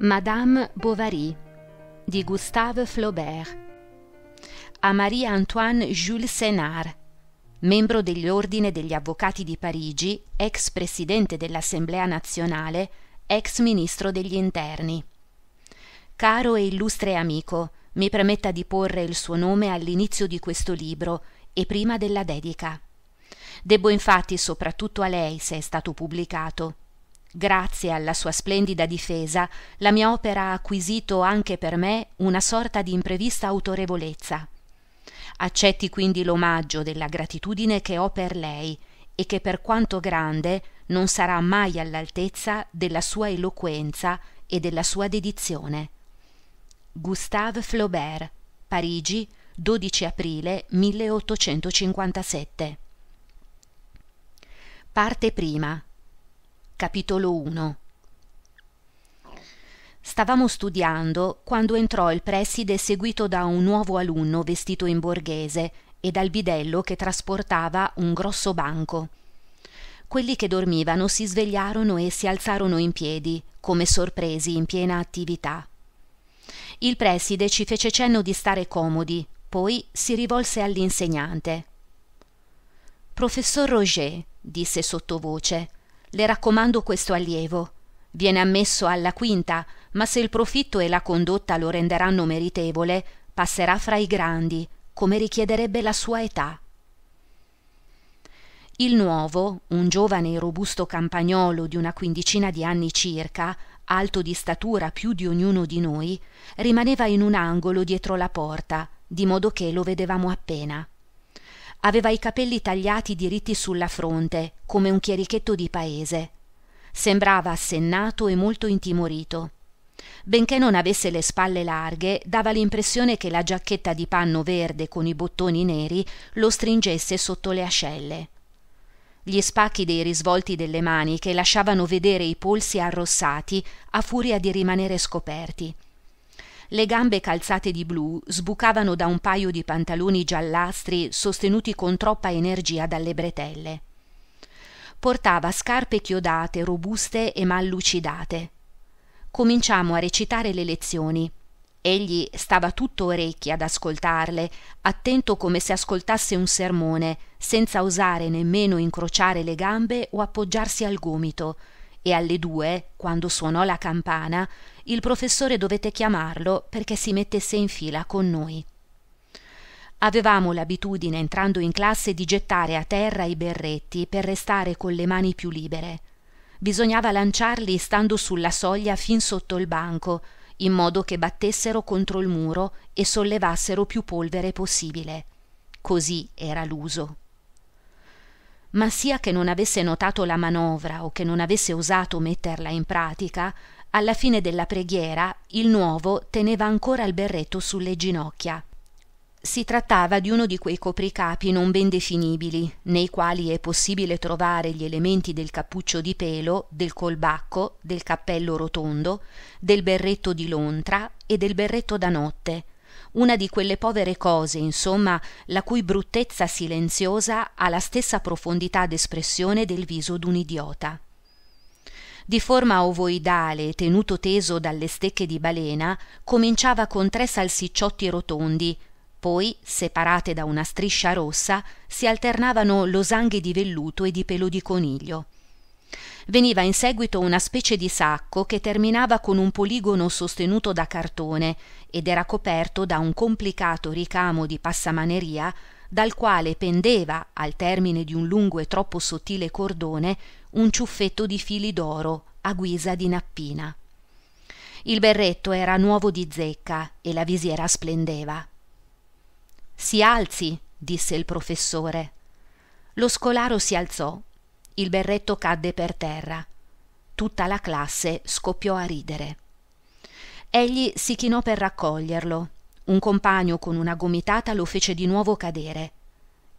Madame Bovary di Gustave Flaubert a Marie-Antoine Jules Sénard membro dell'Ordine degli Avvocati di Parigi, ex presidente dell'Assemblea nazionale, ex ministro degli interni. Caro e illustre amico, mi permetta di porre il suo nome all'inizio di questo libro e prima della dedica. Debbo infatti soprattutto a lei se è stato pubblicato grazie alla sua splendida difesa, la mia opera ha acquisito anche per me una sorta di imprevista autorevolezza. Accetti quindi l'omaggio della gratitudine che ho per lei e che per quanto grande non sarà mai all'altezza della sua eloquenza e della sua dedizione. Gustave Flaubert, Parigi, 12 aprile 1857. Parte prima Capitolo 1 Stavamo studiando quando entrò il preside seguito da un nuovo alunno vestito in borghese e dal bidello che trasportava un grosso banco. Quelli che dormivano si svegliarono e si alzarono in piedi, come sorpresi in piena attività. Il preside ci fece cenno di stare comodi, poi si rivolse all'insegnante. Professor Roger, disse sottovoce, le raccomando questo allievo. Viene ammesso alla quinta, ma se il profitto e la condotta lo renderanno meritevole, passerà fra i grandi, come richiederebbe la sua età. Il nuovo, un giovane e robusto campagnolo di una quindicina di anni circa, alto di statura più di ognuno di noi, rimaneva in un angolo dietro la porta, di modo che lo vedevamo appena aveva i capelli tagliati diritti sulla fronte, come un chierichetto di paese. Sembrava assennato e molto intimorito. Benché non avesse le spalle larghe, dava l'impressione che la giacchetta di panno verde con i bottoni neri lo stringesse sotto le ascelle. Gli spacchi dei risvolti delle maniche lasciavano vedere i polsi arrossati a furia di rimanere scoperti le gambe calzate di blu sbucavano da un paio di pantaloni giallastri sostenuti con troppa energia dalle bretelle. Portava scarpe chiodate, robuste e mal lucidate. Cominciammo a recitare le lezioni. Egli stava tutto orecchi ad ascoltarle, attento come se ascoltasse un sermone, senza osare nemmeno incrociare le gambe o appoggiarsi al gomito e alle due, quando suonò la campana, il professore dovette chiamarlo perché si mettesse in fila con noi. Avevamo l'abitudine, entrando in classe, di gettare a terra i berretti per restare con le mani più libere. Bisognava lanciarli stando sulla soglia fin sotto il banco, in modo che battessero contro il muro e sollevassero più polvere possibile. Così era l'uso ma sia che non avesse notato la manovra o che non avesse osato metterla in pratica, alla fine della preghiera il nuovo teneva ancora il berretto sulle ginocchia. Si trattava di uno di quei copricapi non ben definibili, nei quali è possibile trovare gli elementi del cappuccio di pelo, del colbacco, del cappello rotondo, del berretto di lontra e del berretto da notte, una di quelle povere cose, insomma, la cui bruttezza silenziosa ha la stessa profondità d'espressione del viso d'un idiota. Di forma ovoidale, tenuto teso dalle stecche di balena, cominciava con tre salsicciotti rotondi, poi, separate da una striscia rossa, si alternavano losanghe di velluto e di pelo di coniglio veniva in seguito una specie di sacco che terminava con un poligono sostenuto da cartone ed era coperto da un complicato ricamo di passamaneria dal quale pendeva, al termine di un lungo e troppo sottile cordone, un ciuffetto di fili d'oro a guisa di nappina. Il berretto era nuovo di zecca e la visiera splendeva. Si alzi, disse il professore. Lo scolaro si alzò il berretto cadde per terra. Tutta la classe scoppiò a ridere. Egli si chinò per raccoglierlo. Un compagno con una gomitata lo fece di nuovo cadere.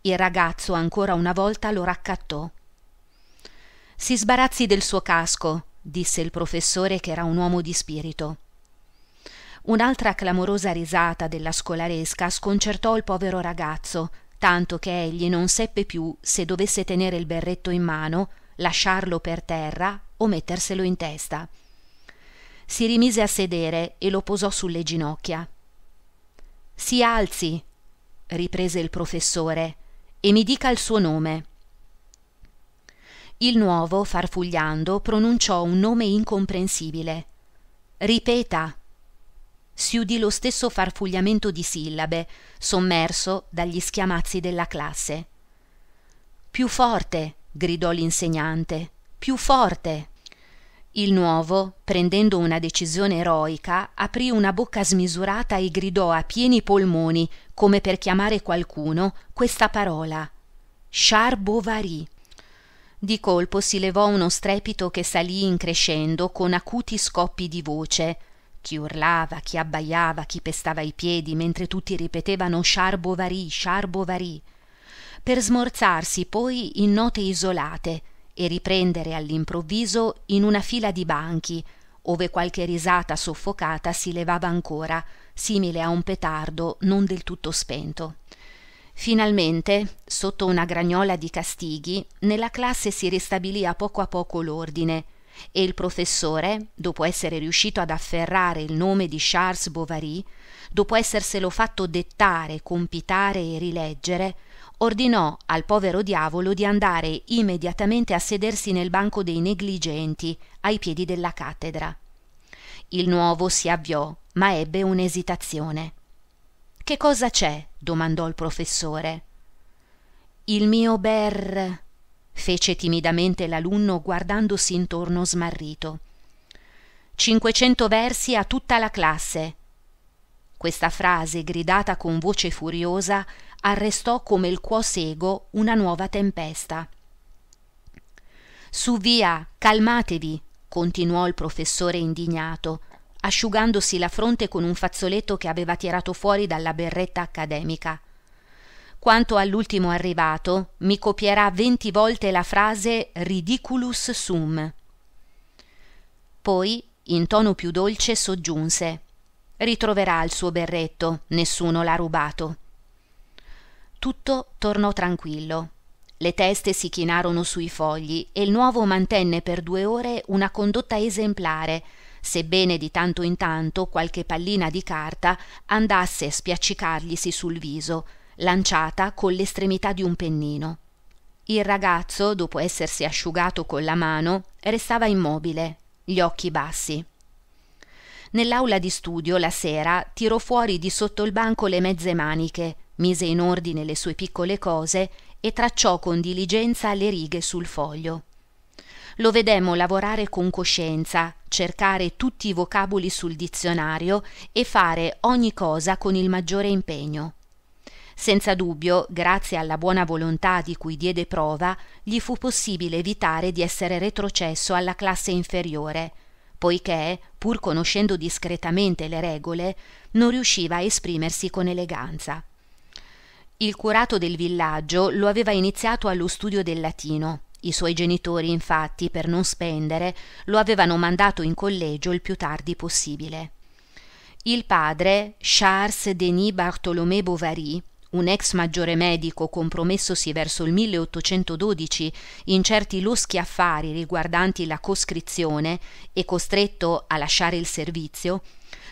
Il ragazzo ancora una volta lo raccattò. Si sbarazzi del suo casco, disse il professore che era un uomo di spirito. Un'altra clamorosa risata della scolaresca sconcertò il povero ragazzo, tanto che egli non seppe più se dovesse tenere il berretto in mano lasciarlo per terra o metterselo in testa si rimise a sedere e lo posò sulle ginocchia si alzi riprese il professore e mi dica il suo nome il nuovo farfugliando pronunciò un nome incomprensibile ripeta si udì lo stesso farfugliamento di sillabe, sommerso dagli schiamazzi della classe. Più forte, gridò l'insegnante, più forte. Il nuovo, prendendo una decisione eroica, aprì una bocca smisurata e gridò a pieni polmoni, come per chiamare qualcuno, questa parola. Char Bovary. Di colpo si levò uno strepito che salì increscendo con acuti scoppi di voce, chi urlava chi abbajava chi pestava i piedi mentre tutti ripetevano char bovary per smorzarsi poi in note isolate e riprendere all'improvviso in una fila di banchi ove qualche risata soffocata si levava ancora simile a un petardo non del tutto spento finalmente sotto una gragnola di castighi nella classe si ristabilì a poco a poco l'ordine e il professore, dopo essere riuscito ad afferrare il nome di Charles Bovary, dopo esserselo fatto dettare, compitare e rileggere, ordinò al povero diavolo di andare immediatamente a sedersi nel banco dei negligenti, ai piedi della cattedra. Il nuovo si avviò, ma ebbe un'esitazione. Che cosa c'è? domandò il professore. Il mio ber fece timidamente l'alunno guardandosi intorno smarrito. Cinquecento versi a tutta la classe. Questa frase, gridata con voce furiosa, arrestò come il sego una nuova tempesta. Su via, calmatevi, continuò il professore indignato, asciugandosi la fronte con un fazzoletto che aveva tirato fuori dalla berretta accademica. Quanto all'ultimo arrivato, mi copierà venti volte la frase ridiculus sum. Poi, in tono più dolce, soggiunse Ritroverà il suo berretto, nessuno l'ha rubato. Tutto tornò tranquillo. Le teste si chinarono sui fogli e il nuovo mantenne per due ore una condotta esemplare, sebbene di tanto in tanto qualche pallina di carta andasse a spiaccicarglisi sul viso, lanciata con l'estremità di un pennino. Il ragazzo, dopo essersi asciugato con la mano, restava immobile, gli occhi bassi. Nell'aula di studio, la sera, tirò fuori di sotto il banco le mezze maniche, mise in ordine le sue piccole cose e tracciò con diligenza le righe sul foglio. Lo vedemmo lavorare con coscienza, cercare tutti i vocaboli sul dizionario e fare ogni cosa con il maggiore impegno senza dubbio grazie alla buona volontà di cui diede prova gli fu possibile evitare di essere retrocesso alla classe inferiore poiché pur conoscendo discretamente le regole non riusciva a esprimersi con eleganza il curato del villaggio lo aveva iniziato allo studio del latino i suoi genitori, infatti, per non spendere, lo avevano mandato in collegio il più tardi possibile. Il padre, Charles Denis Bartholomé Bovary, un ex maggiore medico compromessosi verso il 1812 in certi luschi affari riguardanti la coscrizione e costretto a lasciare il servizio,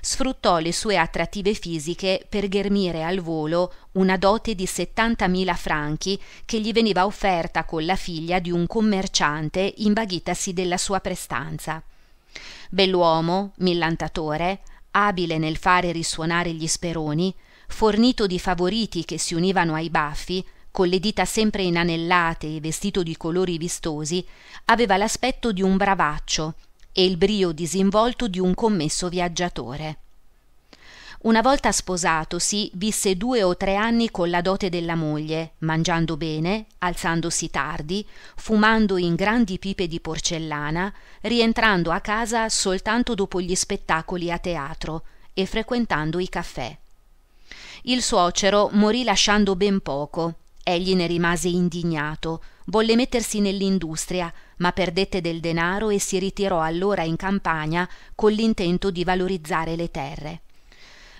sfruttò le sue attrattive fisiche per ghermire al volo una dote di 70.000 franchi che gli veniva offerta con la figlia di un commerciante invaghitasi della sua prestanza. Bell'uomo, millantatore, abile nel fare risuonare gli speroni, fornito di favoriti che si univano ai baffi, con le dita sempre inanellate e vestito di colori vistosi, aveva l'aspetto di un bravaccio e il brio disinvolto di un commesso viaggiatore. Una volta sposatosi, visse due o tre anni con la dote della moglie, mangiando bene, alzandosi tardi, fumando in grandi pipe di porcellana, rientrando a casa soltanto dopo gli spettacoli a teatro e frequentando i caffè. Il suocero morì lasciando ben poco. Egli ne rimase indignato, volle mettersi nell'industria, ma perdette del denaro e si ritirò allora in campagna con l'intento di valorizzare le terre.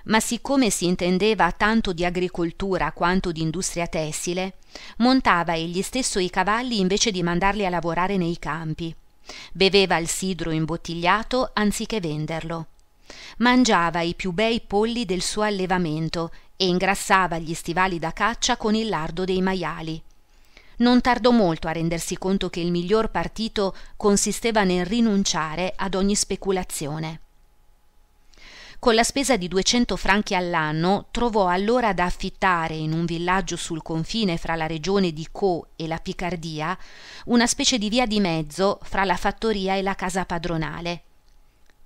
Ma siccome si intendeva tanto di agricoltura quanto di industria tessile, montava egli stesso i cavalli invece di mandarli a lavorare nei campi. Beveva il sidro imbottigliato anziché venderlo mangiava i più bei polli del suo allevamento e ingrassava gli stivali da caccia con il lardo dei maiali. Non tardò molto a rendersi conto che il miglior partito consisteva nel rinunciare ad ogni speculazione. Con la spesa di 200 franchi all'anno trovò allora da affittare in un villaggio sul confine fra la regione di Co e la Picardia una specie di via di mezzo fra la fattoria e la casa padronale.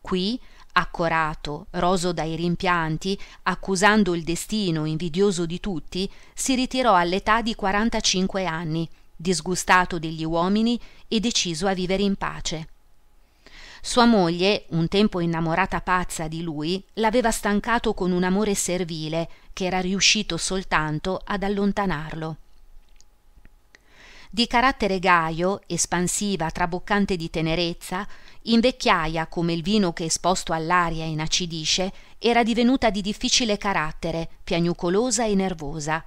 Qui accorato, roso dai rimpianti, accusando il destino, invidioso di tutti, si ritirò all'età di 45 anni, disgustato degli uomini e deciso a vivere in pace. Sua moglie, un tempo innamorata pazza di lui, l'aveva stancato con un amore servile che era riuscito soltanto ad allontanarlo. Di carattere gaio, espansiva, traboccante di tenerezza, in vecchiaia come il vino che esposto all'aria inacidisce, era divenuta di difficile carattere, piagnucolosa e nervosa.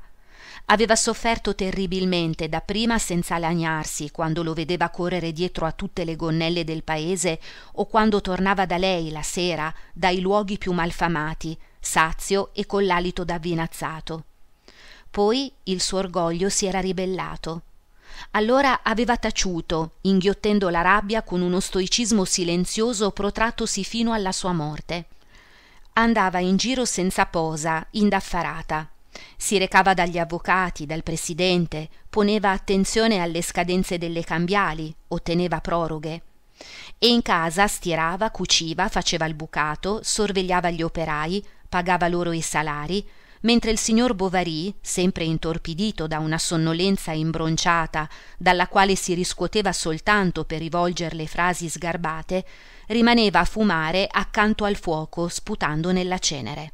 Aveva sofferto terribilmente dapprima senza lagnarsi quando lo vedeva correre dietro a tutte le gonnelle del paese o quando tornava da lei la sera dai luoghi più malfamati, sazio e con l'alito d'avvinazzato. Poi il suo orgoglio si era ribellato allora aveva taciuto, inghiottendo la rabbia con uno stoicismo silenzioso protrattosi fino alla sua morte. Andava in giro senza posa, indaffarata. Si recava dagli avvocati, dal presidente, poneva attenzione alle scadenze delle cambiali, otteneva proroghe. E in casa stirava, cuciva, faceva il bucato, sorvegliava gli operai, pagava loro i salari, mentre il signor Bovary, sempre intorpidito da una sonnolenza imbronciata, dalla quale si riscuoteva soltanto per rivolger le frasi sgarbate, rimaneva a fumare accanto al fuoco, sputando nella cenere.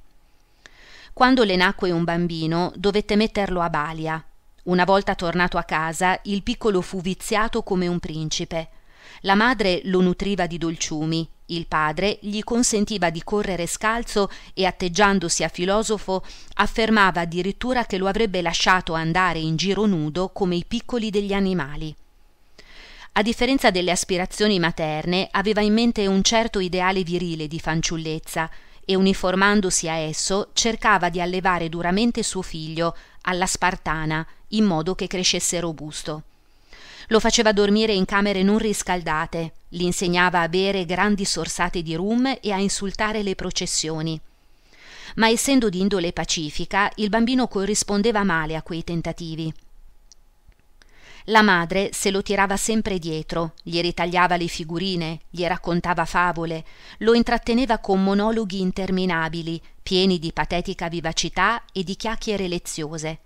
Quando le nacque un bambino, dovette metterlo a balia. Una volta tornato a casa, il piccolo fu viziato come un principe. La madre lo nutriva di dolciumi il padre gli consentiva di correre scalzo e atteggiandosi a filosofo affermava addirittura che lo avrebbe lasciato andare in giro nudo come i piccoli degli animali a differenza delle aspirazioni materne aveva in mente un certo ideale virile di fanciullezza e uniformandosi a esso cercava di allevare duramente suo figlio alla spartana in modo che crescesse robusto lo faceva dormire in camere non riscaldate, gli insegnava a bere grandi sorsate di rum e a insultare le processioni. Ma essendo di indole pacifica, il bambino corrispondeva male a quei tentativi. La madre se lo tirava sempre dietro, gli ritagliava le figurine, gli raccontava favole, lo intratteneva con monologhi interminabili, pieni di patetica vivacità e di chiacchiere leziose.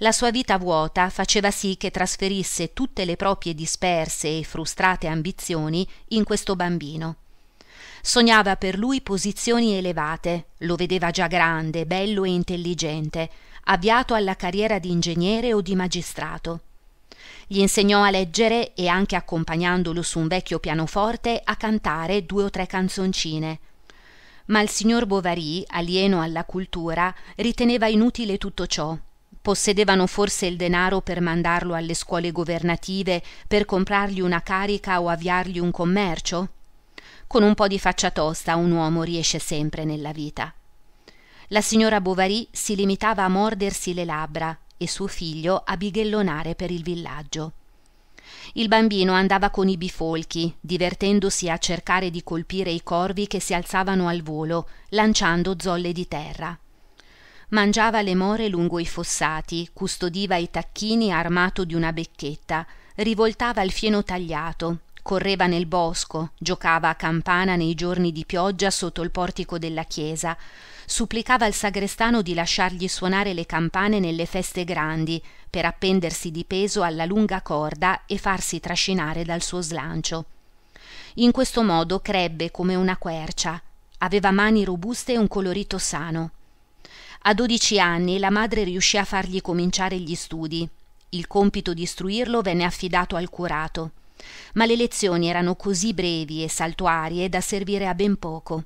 La sua vita vuota faceva sì che trasferisse tutte le proprie disperse e frustrate ambizioni in questo bambino. Sognava per lui posizioni elevate, lo vedeva già grande, bello e intelligente, avviato alla carriera di ingegnere o di magistrato. Gli insegnò a leggere e anche accompagnandolo su un vecchio pianoforte a cantare due o tre canzoncine. Ma il signor Bovary, alieno alla cultura, riteneva inutile tutto ciò possedevano forse il denaro per mandarlo alle scuole governative per comprargli una carica o avviargli un commercio? Con un po di faccia tosta un uomo riesce sempre nella vita. La signora Bovary si limitava a mordersi le labbra e suo figlio a bighellonare per il villaggio. Il bambino andava con i bifolchi, divertendosi a cercare di colpire i corvi che si alzavano al volo, lanciando zolle di terra mangiava le more lungo i fossati custodiva i tacchini armato di una becchetta rivoltava il fieno tagliato correva nel bosco giocava a campana nei giorni di pioggia sotto il portico della chiesa supplicava il sagrestano di lasciargli suonare le campane nelle feste grandi per appendersi di peso alla lunga corda e farsi trascinare dal suo slancio in questo modo crebbe come una quercia aveva mani robuste e un colorito sano a dodici anni la madre riuscì a fargli cominciare gli studi. Il compito di istruirlo venne affidato al curato. Ma le lezioni erano così brevi e saltuarie da servire a ben poco.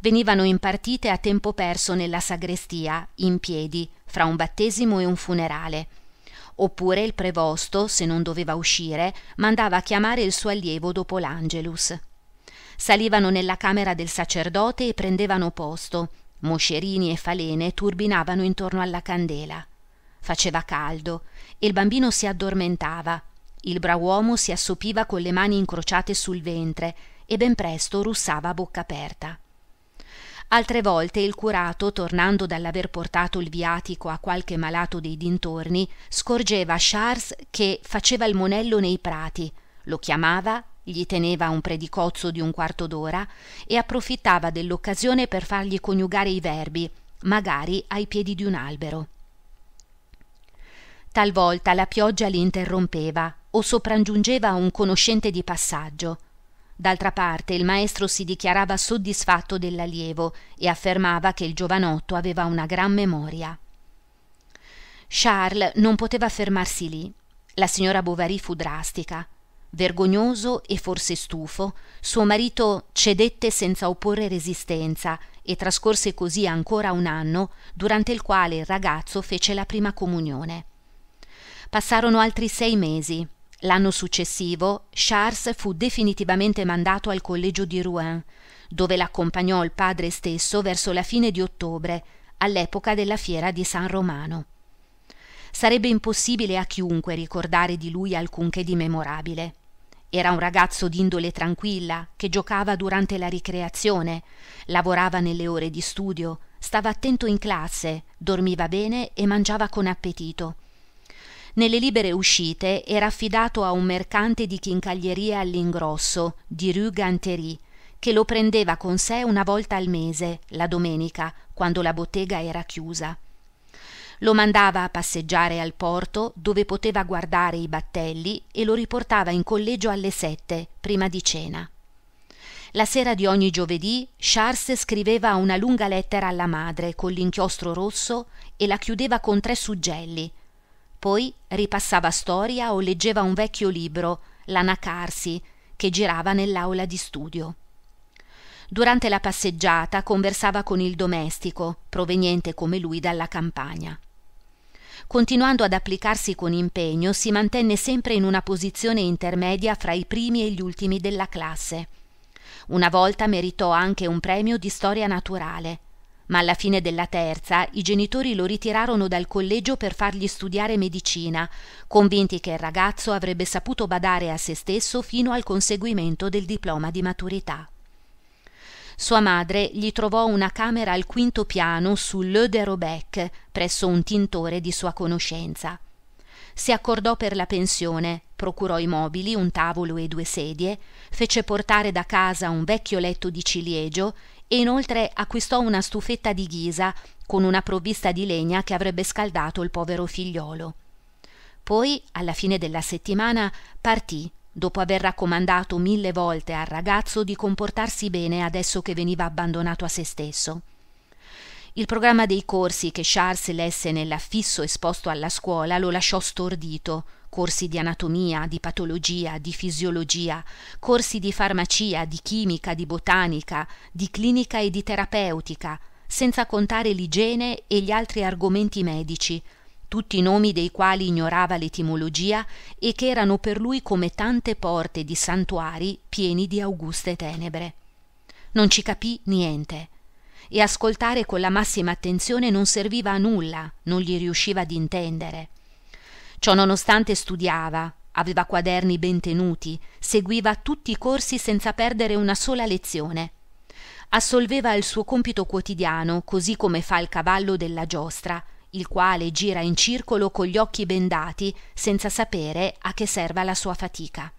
Venivano impartite a tempo perso nella sagrestia, in piedi, fra un battesimo e un funerale. Oppure il prevosto, se non doveva uscire, mandava a chiamare il suo allievo dopo l'Angelus. Salivano nella camera del sacerdote e prendevano posto, moscerini e falene turbinavano intorno alla candela faceva caldo e il bambino si addormentava il brawuomo si assopiva con le mani incrociate sul ventre e ben presto russava a bocca aperta altre volte il curato tornando dall'aver portato il viatico a qualche malato dei dintorni scorgeva charles che faceva il monello nei prati lo chiamava gli teneva un predicozzo di un quarto d'ora e approfittava dell'occasione per fargli coniugare i verbi, magari ai piedi di un albero. Talvolta la pioggia li interrompeva o sopraggiungeva un conoscente di passaggio. D'altra parte il maestro si dichiarava soddisfatto dell'allievo e affermava che il giovanotto aveva una gran memoria. Charles non poteva fermarsi lì. La signora Bovary fu drastica. Vergognoso e forse stufo, suo marito cedette senza opporre resistenza e trascorse così ancora un anno, durante il quale il ragazzo fece la prima comunione. Passarono altri sei mesi. L'anno successivo Charles fu definitivamente mandato al collegio di Rouen, dove l'accompagnò il padre stesso verso la fine di ottobre, all'epoca della fiera di San Romano. Sarebbe impossibile a chiunque ricordare di lui alcunché di memorabile. Era un ragazzo d'indole tranquilla, che giocava durante la ricreazione, lavorava nelle ore di studio, stava attento in classe, dormiva bene e mangiava con appetito. Nelle libere uscite era affidato a un mercante di chincaglieria all'ingrosso, di Rue Ganterie, che lo prendeva con sé una volta al mese, la domenica, quando la bottega era chiusa. Lo mandava a passeggiare al porto dove poteva guardare i battelli e lo riportava in collegio alle sette, prima di cena. La sera di ogni giovedì Charles scriveva una lunga lettera alla madre con l'inchiostro rosso e la chiudeva con tre suggelli. Poi ripassava storia o leggeva un vecchio libro, l'Anacarsi, che girava nell'aula di studio. Durante la passeggiata conversava con il domestico, proveniente come lui dalla campagna. Continuando ad applicarsi con impegno, si mantenne sempre in una posizione intermedia fra i primi e gli ultimi della classe. Una volta meritò anche un premio di storia naturale. Ma alla fine della terza i genitori lo ritirarono dal collegio per fargli studiare medicina, convinti che il ragazzo avrebbe saputo badare a se stesso fino al conseguimento del diploma di maturità. Sua madre gli trovò una camera al quinto piano sull'Eau de Robec, presso un tintore di sua conoscenza. Si accordò per la pensione, procurò i mobili, un tavolo e due sedie, fece portare da casa un vecchio letto di ciliegio e inoltre acquistò una stufetta di ghisa con una provvista di legna che avrebbe scaldato il povero figliolo. Poi, alla fine della settimana, partì dopo aver raccomandato mille volte al ragazzo di comportarsi bene adesso che veniva abbandonato a se stesso. Il programma dei corsi che Charles lesse nell'affisso esposto alla scuola lo lasciò stordito. Corsi di anatomia, di patologia, di fisiologia, corsi di farmacia, di chimica, di botanica, di clinica e di terapeutica, senza contare l'igiene e gli altri argomenti medici, tutti i nomi dei quali ignorava l'etimologia e che erano per lui come tante porte di santuari pieni di auguste tenebre. Non ci capì niente e ascoltare con la massima attenzione non serviva a nulla, non gli riusciva d'intendere. Ciò nonostante studiava, aveva quaderni ben tenuti, seguiva tutti i corsi senza perdere una sola lezione. Assolveva il suo compito quotidiano, così come fa il cavallo della giostra, il quale gira in circolo con gli occhi bendati senza sapere a che serva la sua fatica.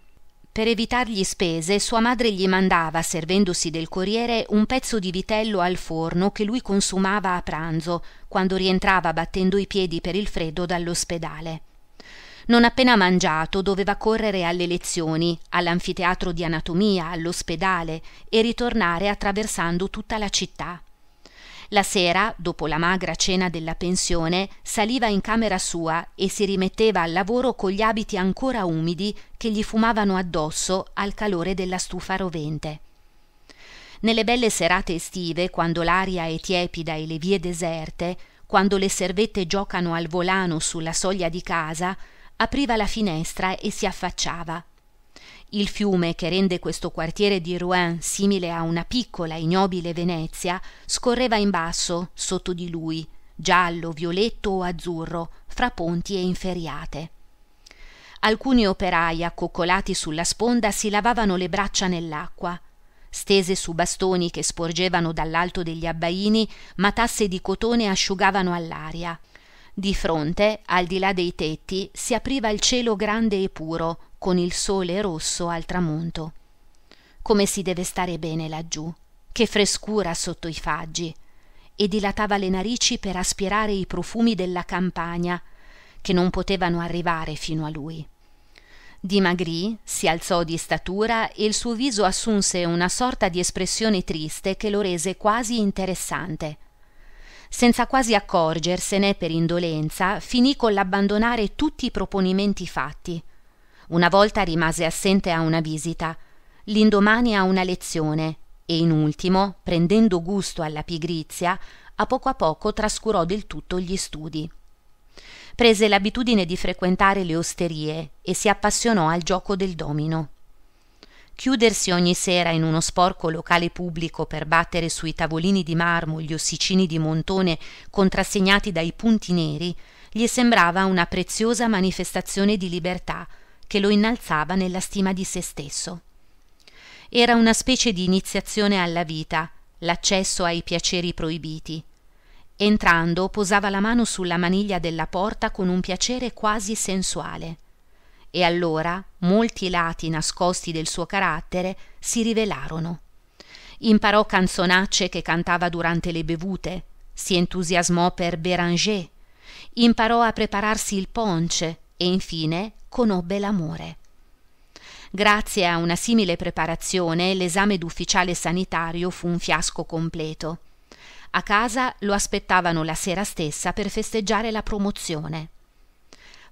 Per evitargli spese, sua madre gli mandava, servendosi del corriere, un pezzo di vitello al forno che lui consumava a pranzo, quando rientrava battendo i piedi per il freddo dall'ospedale. Non appena mangiato doveva correre alle lezioni, all'anfiteatro di anatomia, all'ospedale e ritornare attraversando tutta la città la sera dopo la magra cena della pensione saliva in camera sua e si rimetteva al lavoro con gli abiti ancora umidi che gli fumavano addosso al calore della stufa rovente nelle belle serate estive quando l'aria è tiepida e le vie deserte quando le servette giocano al volano sulla soglia di casa apriva la finestra e si affacciava il fiume che rende questo quartiere di Rouen simile a una piccola ignobile Venezia scorreva in basso sotto di lui, giallo, violetto o azzurro, fra ponti e inferriate. Alcuni operai accoccolati sulla sponda si lavavano le braccia nell'acqua. Stese su bastoni che sporgevano dall'alto degli abbaini, matasse di cotone asciugavano all'aria. Di fronte, al di là dei tetti, si apriva il cielo grande e puro, con il sole rosso al tramonto. Come si deve stare bene laggiù, che frescura sotto i faggi, e dilatava le narici per aspirare i profumi della campagna, che non potevano arrivare fino a lui. Dimagrì, si alzò di statura e il suo viso assunse una sorta di espressione triste che lo rese quasi interessante. Senza quasi accorgersene per indolenza, finì con l'abbandonare tutti i proponimenti fatti una volta rimase assente a una visita, l'indomani a una lezione e in ultimo, prendendo gusto alla pigrizia, a poco a poco trascurò del tutto gli studi. Prese l'abitudine di frequentare le osterie e si appassionò al gioco del domino. Chiudersi ogni sera in uno sporco locale pubblico per battere sui tavolini di marmo gli ossicini di montone contrassegnati dai punti neri gli sembrava una preziosa manifestazione di libertà che lo innalzava nella stima di se stesso. Era una specie di iniziazione alla vita, l'accesso ai piaceri proibiti. Entrando posava la mano sulla maniglia della porta con un piacere quasi sensuale. E allora molti lati nascosti del suo carattere si rivelarono. Imparò canzonacce che cantava durante le bevute, si entusiasmò per Béranger, imparò a prepararsi il ponce e infine conobbe l'amore. Grazie a una simile preparazione l'esame d'ufficiale sanitario fu un fiasco completo. A casa lo aspettavano la sera stessa per festeggiare la promozione.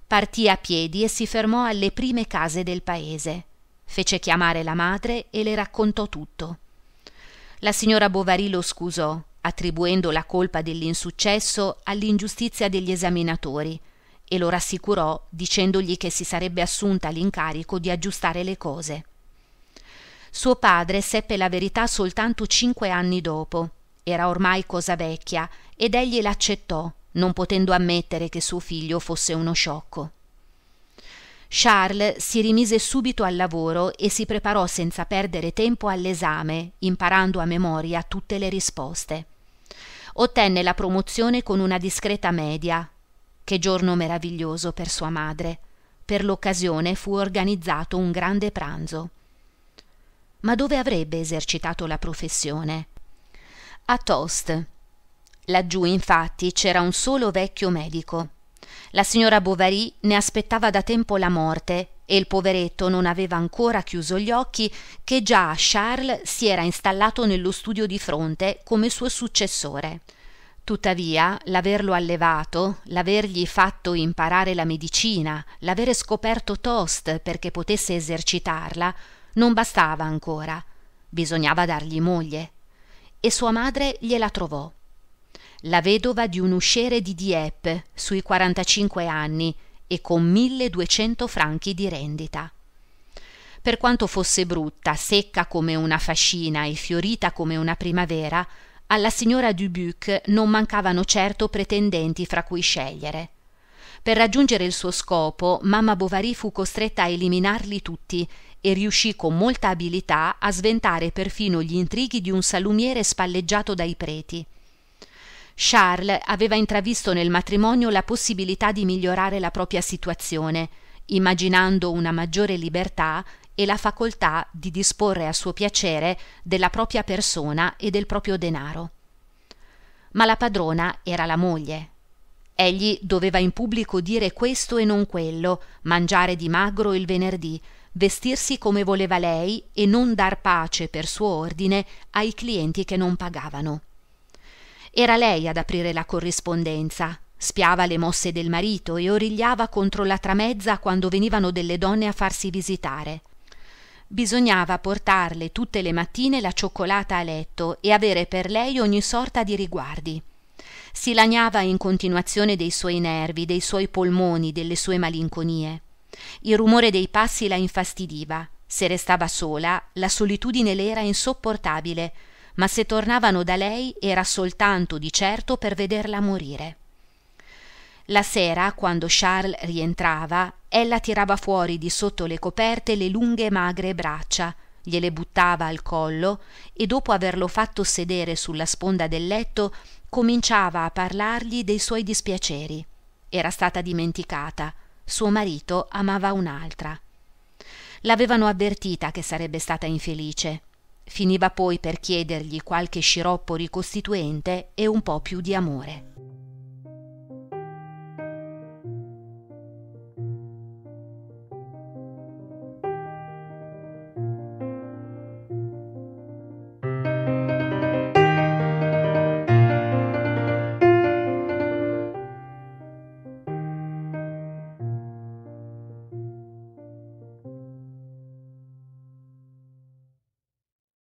Partì a piedi e si fermò alle prime case del paese. Fece chiamare la madre e le raccontò tutto. La signora Bovary lo scusò, attribuendo la colpa dell'insuccesso all'ingiustizia degli esaminatori, e lo rassicurò dicendogli che si sarebbe assunta l'incarico di aggiustare le cose. Suo padre seppe la verità soltanto cinque anni dopo. Era ormai cosa vecchia ed egli l'accettò, non potendo ammettere che suo figlio fosse uno sciocco. Charles si rimise subito al lavoro e si preparò senza perdere tempo all'esame, imparando a memoria tutte le risposte. Ottenne la promozione con una discreta media, che giorno meraviglioso per sua madre. Per l'occasione fu organizzato un grande pranzo. Ma dove avrebbe esercitato la professione? A Tost. Laggiù infatti c'era un solo vecchio medico. La signora Bovary ne aspettava da tempo la morte e il poveretto non aveva ancora chiuso gli occhi che già Charles si era installato nello studio di fronte come suo successore. Tuttavia, l'averlo allevato, l'avergli fatto imparare la medicina, l'avere scoperto Toast perché potesse esercitarla, non bastava ancora. Bisognava dargli moglie. E sua madre gliela trovò. La vedova di un usciere di Dieppe, sui 45 anni, e con 1200 franchi di rendita. Per quanto fosse brutta, secca come una fascina e fiorita come una primavera, alla signora Dubuc non mancavano certo pretendenti fra cui scegliere. Per raggiungere il suo scopo, mamma Bovary fu costretta a eliminarli tutti e riuscì con molta abilità a sventare perfino gli intrighi di un salumiere spalleggiato dai preti. Charles aveva intravisto nel matrimonio la possibilità di migliorare la propria situazione, immaginando una maggiore libertà e la facoltà di disporre a suo piacere della propria persona e del proprio denaro. Ma la padrona era la moglie. Egli doveva in pubblico dire questo e non quello, mangiare di magro il venerdì, vestirsi come voleva lei e non dar pace per suo ordine ai clienti che non pagavano. Era lei ad aprire la corrispondenza, spiava le mosse del marito e origliava contro la tramezza quando venivano delle donne a farsi visitare bisognava portarle tutte le mattine la cioccolata a letto e avere per lei ogni sorta di riguardi si lagnava in continuazione dei suoi nervi dei suoi polmoni delle sue malinconie il rumore dei passi la infastidiva se restava sola la solitudine le era insopportabile ma se tornavano da lei era soltanto di certo per vederla morire la sera quando charles rientrava ella tirava fuori di sotto le coperte le lunghe magre braccia gliele buttava al collo e dopo averlo fatto sedere sulla sponda del letto cominciava a parlargli dei suoi dispiaceri era stata dimenticata suo marito amava un'altra l'avevano avvertita che sarebbe stata infelice finiva poi per chiedergli qualche sciroppo ricostituente e un po più di amore